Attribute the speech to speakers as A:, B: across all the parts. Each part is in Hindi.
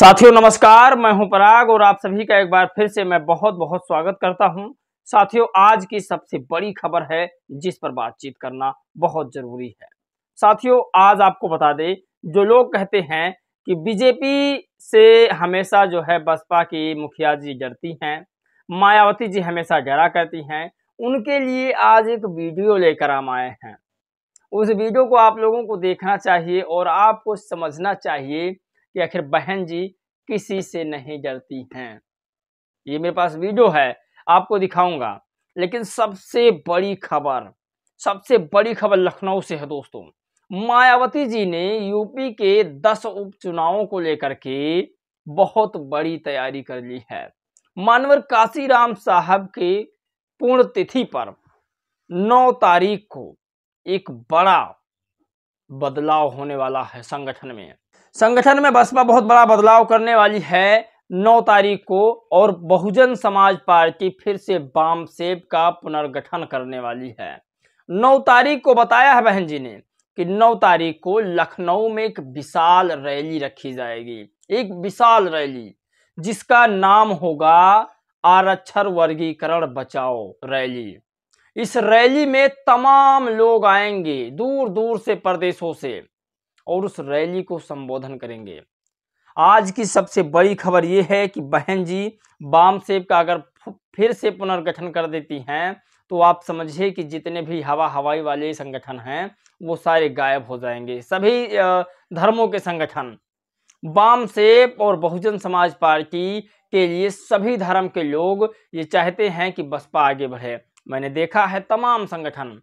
A: साथियों नमस्कार मैं हूं पराग और आप सभी का एक बार फिर से मैं बहुत बहुत स्वागत करता हूं साथियों आज की सबसे बड़ी खबर है जिस पर बातचीत करना बहुत जरूरी है साथियों आज आपको बता दें जो लोग कहते हैं कि बीजेपी से हमेशा जो है बसपा की मुखिया जी डरती हैं मायावती जी हमेशा डरा करती हैं उनके लिए आज एक वीडियो लेकर हम आए हैं उस वीडियो को आप लोगों को देखना चाहिए और आपको समझना चाहिए कि आखिर बहन जी किसी से नहीं डरती हैं ये मेरे पास वीडियो है आपको दिखाऊंगा लेकिन सबसे बड़ी खबर सबसे बड़ी खबर लखनऊ से है दोस्तों मायावती जी ने यूपी के दस उपचुनावों को लेकर के बहुत बड़ी तैयारी कर ली है मानवर काशीराम साहब के पूर्ण तिथि पर 9 तारीख को एक बड़ा बदलाव होने वाला है संगठन में संगठन में बसपा बहुत बड़ा बदलाव करने वाली है नौ तारीख को और बहुजन समाज पार्टी फिर से बाम सेब का पुनर्गठन करने वाली है नौ तारीख को बताया है बहन जी ने कि नौ तारीख को लखनऊ में एक विशाल रैली रखी जाएगी एक विशाल रैली जिसका नाम होगा आरक्षण वर्गीकरण बचाओ रैली इस रैली में तमाम लोग आएंगे दूर दूर से प्रदेशों से और उस रैली को संबोधन करेंगे आज की सबसे बड़ी खबर ये है कि बहन जी बाम सेब का अगर फिर से पुनर्गठन कर देती हैं तो आप समझिए कि जितने भी हवा हवाई वाले संगठन हैं वो सारे गायब हो जाएंगे सभी धर्मों के संगठन बाम सेब और बहुजन समाज पार्टी के लिए सभी धर्म के लोग ये चाहते हैं कि बसपा आगे बढ़े मैंने देखा है तमाम संगठन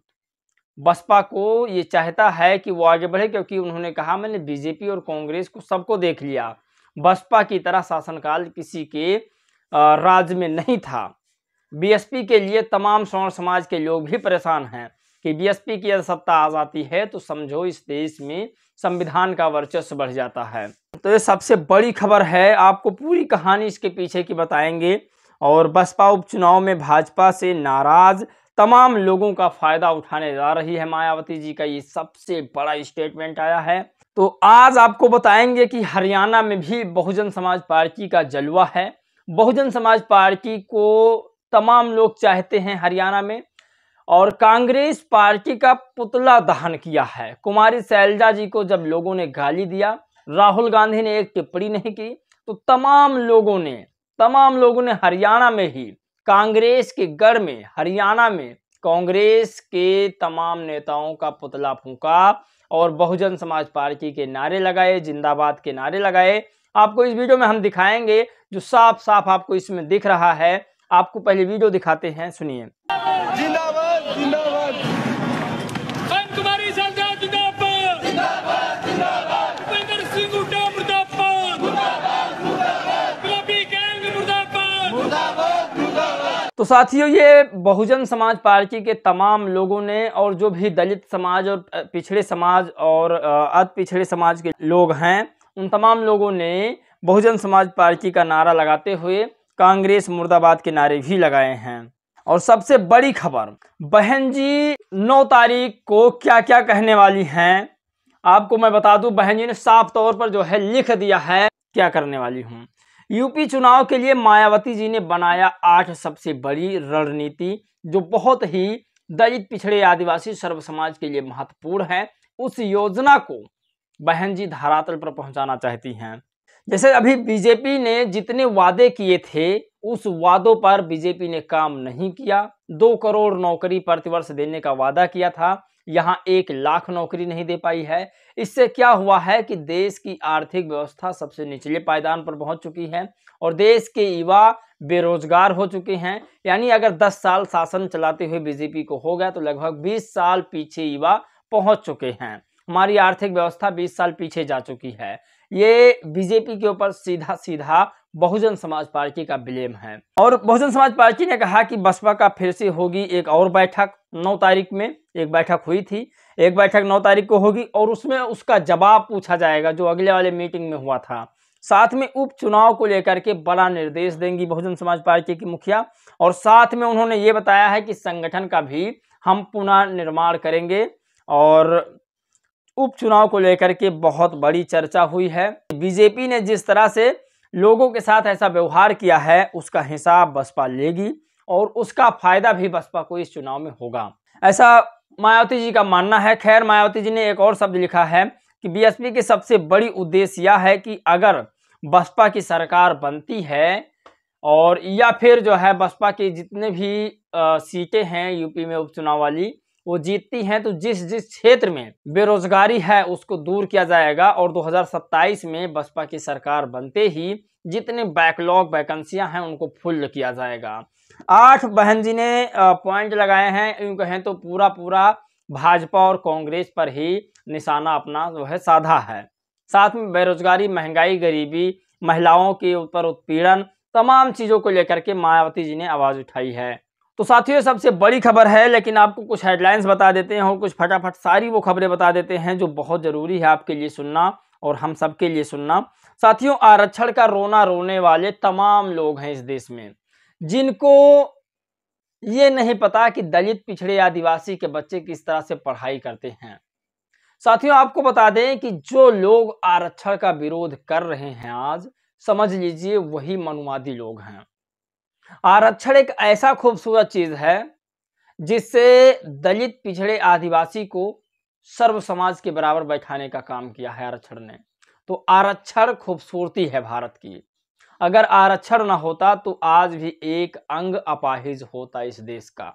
A: बसपा को ये चाहता है कि वो आगे बढ़े क्योंकि उन्होंने कहा मैंने बीजेपी और कांग्रेस को सबको देख लिया बसपा की तरह शासनकाल किसी के राज में नहीं था बीएसपी के लिए तमाम स्वर्ण समाज के लोग भी परेशान हैं कि बीएसपी की अगर सत्ता आ जाती है तो समझो इस देश में संविधान का वर्चस्व बढ़ जाता है तो ये सबसे बड़ी खबर है आपको पूरी कहानी इसके पीछे की बताएंगे और बसपा उपचुनाव में भाजपा से नाराज तमाम लोगों का फायदा उठाने जा रही है मायावती जी का ये सबसे बड़ा स्टेटमेंट आया है तो आज आपको बताएंगे कि हरियाणा में भी बहुजन समाज पार्टी का जलवा है बहुजन समाज पार्टी को तमाम लोग चाहते हैं हरियाणा में और कांग्रेस पार्टी का पुतला दहन किया है कुमारी सैलजा जी को जब लोगों ने गाली दिया राहुल गांधी ने एक टिप्पणी नहीं की तो तमाम लोगों ने तमाम लोगों ने हरियाणा में ही कांग्रेस के गढ़ में हरियाणा में कांग्रेस के तमाम नेताओं का पुतला फूका और बहुजन समाज पार्टी के नारे लगाए जिंदाबाद के नारे लगाए आपको इस वीडियो में हम दिखाएंगे जो साफ साफ आपको इसमें दिख रहा है आपको पहले वीडियो दिखाते हैं सुनिए जिंदाबाद जिंदाबाद तो साथियों ये बहुजन समाज पार्टी के तमाम लोगों ने और जो भी दलित समाज और पिछड़े समाज और अत पिछड़े समाज के लोग हैं उन तमाम लोगों ने बहुजन समाज पार्टी का नारा लगाते हुए कांग्रेस मुर्दाबाद के नारे भी लगाए हैं और सबसे बड़ी खबर बहन जी 9 तारीख को क्या क्या कहने वाली हैं आपको मैं बता दूं बहन जी ने साफ तौर पर जो है लिख दिया है क्या करने वाली हूँ यूपी चुनाव के लिए मायावती जी ने बनाया आठ सबसे बड़ी रणनीति जो बहुत ही दलित पिछड़े आदिवासी सर्व समाज के लिए महत्वपूर्ण है उस योजना को बहन जी धरातल पर पहुंचाना चाहती हैं जैसे अभी बीजेपी ने जितने वादे किए थे उस वादों पर बीजेपी ने काम नहीं किया दो करोड़ नौकरी प्रतिवर्ष देने का वादा किया था यहाँ एक लाख नौकरी नहीं दे पाई है इससे क्या हुआ है कि देश की आर्थिक व्यवस्था सबसे निचले पायदान पर पहुंच चुकी है और देश के युवा बेरोजगार हो चुके हैं यानी अगर 10 साल शासन चलाते हुए बीजेपी को हो गया तो लगभग 20 साल पीछे युवा पहुंच चुके हैं हमारी आर्थिक व्यवस्था 20 साल पीछे जा चुकी है ये बीजेपी के ऊपर सीधा सीधा बहुजन समाज पार्टी का ब्लेम है और बहुजन समाज पार्टी ने कहा कि बसपा का फिर से होगी एक और बैठक 9 तारीख में एक बैठक हुई थी एक बैठक 9 तारीख को होगी और उसमें उसका जवाब पूछा जाएगा जो अगले वाले मीटिंग में हुआ था साथ में उपचुनाव को लेकर के बड़ा निर्देश देंगी बहुजन समाज पार्टी की मुखिया और साथ में उन्होंने ये बताया है कि संगठन का भी हम पुनः निर्माण करेंगे और उपचुनाव को लेकर के बहुत बड़ी चर्चा हुई है बीजेपी ने जिस तरह से लोगों के साथ ऐसा व्यवहार किया है उसका हिसाब बसपा लेगी और उसका फायदा भी बसपा को इस चुनाव में होगा ऐसा मायावती जी का मानना है खैर मायावती जी ने एक और शब्द लिखा है कि बीएसपी की सबसे बड़ी उद्देश्य यह है कि अगर बसपा की सरकार बनती है और या फिर जो है बसपा की जितने भी सीटें हैं यूपी में उपचुनाव वाली वो जीतती हैं तो जिस जिस क्षेत्र में बेरोजगारी है उसको दूर किया जाएगा और 2027 में बसपा की सरकार बनते ही जितने बैकलॉग वैकेंसियां हैं उनको फुल किया जाएगा आठ बहन जी ने पॉइंट लगाए हैं यूँ कहें तो पूरा पूरा भाजपा और कांग्रेस पर ही निशाना अपना जो है साधा है साथ में बेरोजगारी महंगाई गरीबी महिलाओं के ऊपर उत्पीड़न तमाम चीज़ों को लेकर के मायावती जी ने आवाज़ उठाई है तो साथियों सबसे बड़ी खबर है लेकिन आपको कुछ हेडलाइंस बता देते हैं और कुछ फटाफट सारी वो खबरें बता देते हैं जो बहुत ज़रूरी है आपके लिए सुनना और हम सबके लिए सुनना साथियों आरक्षण का रोना रोने वाले तमाम लोग हैं इस देश में जिनको ये नहीं पता कि दलित पिछड़े आदिवासी के बच्चे किस तरह से पढ़ाई करते हैं साथियों आपको बता दें कि जो लोग आरक्षण का विरोध कर रहे हैं आज समझ लीजिए वही मनुवादी लोग हैं आरक्षण एक ऐसा खूबसूरत चीज है जिससे दलित पिछड़े आदिवासी को सर्व समाज के बराबर बैठाने का काम किया है आरक्षण ने तो आरक्षण खूबसूरती है भारत की अगर आरक्षण ना होता तो आज भी एक अंग अपाहिज होता इस देश का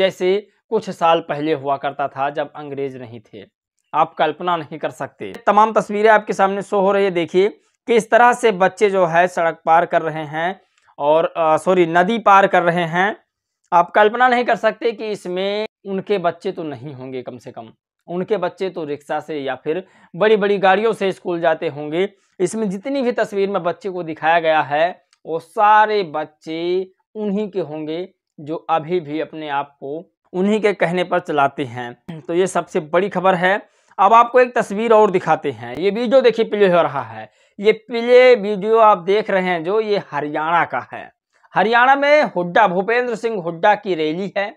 A: जैसे कुछ साल पहले हुआ करता था जब अंग्रेज नहीं थे आप कल्पना नहीं कर सकते तमाम तस्वीरें आपके सामने शो हो रही है देखिए किस तरह से बच्चे जो है सड़क पार कर रहे हैं और सॉरी नदी पार कर रहे हैं आप कल्पना नहीं कर सकते कि इसमें उनके बच्चे तो नहीं होंगे कम से कम उनके बच्चे तो रिक्शा से या फिर बड़ी बड़ी गाड़ियों से स्कूल जाते होंगे इसमें जितनी भी तस्वीर में बच्चे को दिखाया गया है वो सारे बच्चे उन्हीं के होंगे जो अभी भी अपने आप को उन्हीं के कहने पर चलाते हैं तो ये सबसे बड़ी खबर है अब आपको एक तस्वीर और दिखाते हैं ये वीडियो देखिए प्ले हो रहा है ये प्ले वीडियो आप देख रहे हैं जो ये हरियाणा का है हरियाणा में हुड्डा भूपेंद्र सिंह हुड्डा की रैली है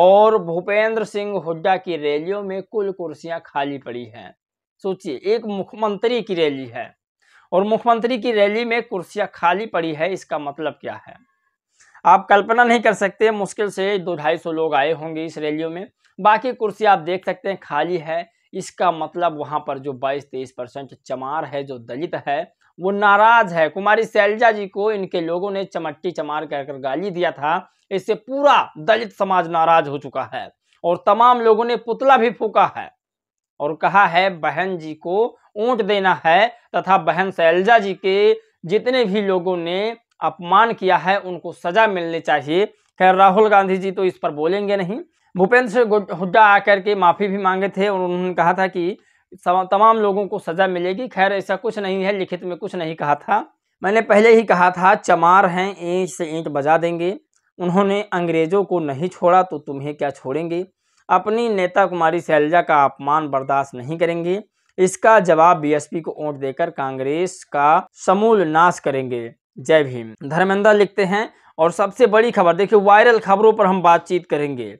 A: और भूपेंद्र सिंह हुड्डा की रैलियों में कुल कुर्सियां खाली पड़ी हैं सोचिए एक मुख्यमंत्री की रैली है और मुख्यमंत्री की रैली में कुर्सियां खाली पड़ी है इसका मतलब क्या है आप कल्पना नहीं कर सकते मुश्किल से दो ढाई सौ लोग आए होंगे इस रैलियों में बाकी कुर्सी आप देख सकते हैं खाली है इसका मतलब वहां पर जो बाईस तेईस परसेंट चमार है जो दलित है वो नाराज है कुमारी सैलजा जी को इनके लोगों ने चमट्टी चमार कहकर गाली दिया था इससे पूरा दलित समाज नाराज हो चुका है और तमाम लोगों ने पुतला भी फूका है और कहा है बहन जी को ऊंट देना है तथा बहन सैलजा जी के जितने भी लोगों ने अपमान किया है उनको सजा मिलनी चाहिए खैर राहुल गांधी जी तो इस पर बोलेंगे नहीं भूपेंद्र हुड्डा आकर के माफ़ी भी मांगे थे और उन्होंने कहा था कि तमाम लोगों को सज़ा मिलेगी खैर ऐसा कुछ नहीं है लिखित में कुछ नहीं कहा था मैंने पहले ही कहा था चमार हैं ईंट से ईंट बजा देंगे उन्होंने अंग्रेज़ों को नहीं छोड़ा तो तुम्हें क्या छोड़ेंगे अपनी नेता कुमारी सैलजा का अपमान बर्दाश्त नहीं करेंगे इसका जवाब बीएसपी को वोट देकर कांग्रेस का समूल नाश करेंगे जय भीम धर्मेंद्र लिखते हैं और सबसे बड़ी खबर देखिए वायरल खबरों पर हम बातचीत करेंगे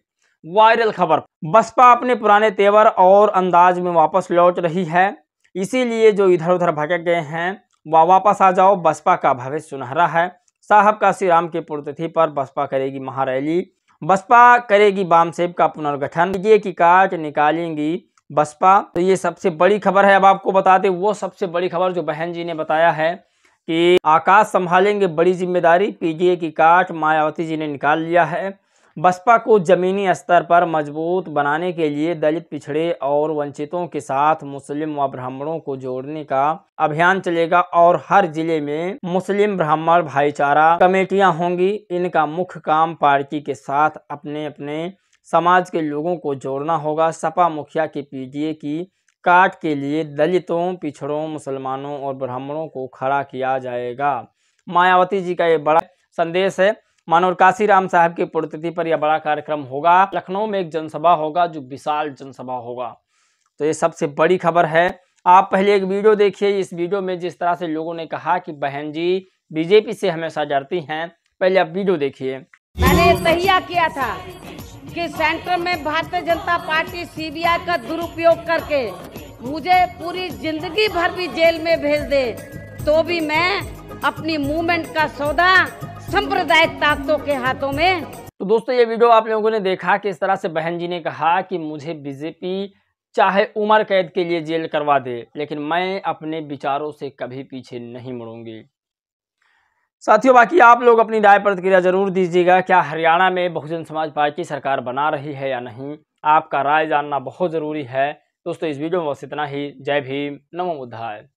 A: वायरल खबर बसपा अपने पुराने तेवर और अंदाज में वापस लौट रही है इसीलिए जो इधर उधर भटक गए हैं वह वापस आ जाओ बसपा का भविष्य सुनहरा है साहब काशी राम की पुण्यतिथि पर बसपा करेगी महारैली बसपा करेगी सेब का पुनर्गठन ये की काट निकालेंगी बसपा तो ये सबसे बड़ी खबर है अब आपको बता दें वो सबसे बड़ी खबर जो बहन जी ने बताया है कि आकाश संभालेंगे बड़ी जिम्मेदारी पीजीए की काट मायावती जी ने निकाल लिया है बसपा को जमीनी स्तर पर मजबूत बनाने के लिए दलित पिछड़े और वंचितों के साथ मुस्लिम व ब्राह्मणों को जोड़ने का अभियान चलेगा और हर जिले में मुस्लिम ब्राह्मण भाईचारा कमेटियां होंगी इनका मुख्य काम पार्टी के साथ अपने अपने समाज के लोगों को जोड़ना होगा सपा मुखिया के पीडीए की काट के लिए दलितों पिछड़ों मुसलमानों और ब्राह्मणों को खड़ा किया जाएगा मायावती जी का ये बड़ा संदेश है काशी काशीराम साहब की पुण्यतिथि पर यह बड़ा कार्यक्रम होगा लखनऊ में एक जनसभा होगा जो विशाल जनसभा होगा तो ये सबसे बड़ी खबर है आप पहले एक वीडियो देखिए इस वीडियो में जिस तरह से लोगों ने कहा कि बहन जी बीजेपी से हमेशा डरती हैं पहले आप वीडियो देखिए मैंने तहिया किया था कि सेंटर में भारतीय जनता पार्टी सीबीआई का दुरुपयोग करके मुझे पूरी जिंदगी भर भी जेल में भेज दे तो भी मैं अपनी मूवमेंट का सौदा सांप्रदायिक ताकतों के हाथों में तो दोस्तों ये वीडियो आप लोगों ने देखा कि इस तरह से बहन जी ने कहा कि मुझे बीजेपी चाहे उम्र कैद के लिए जेल करवा दे लेकिन मैं अपने विचारों से कभी पीछे नहीं मुड़ूंगी साथियों बाकी आप लोग अपनी राय प्रतिक्रिया जरूर दीजिएगा क्या हरियाणा में बहुजन समाज पार्टी सरकार बना रही है या नहीं आपका राय जानना बहुत ज़रूरी है दोस्तों इस वीडियो में बस इतना ही जय भीम नमो बुद्धाय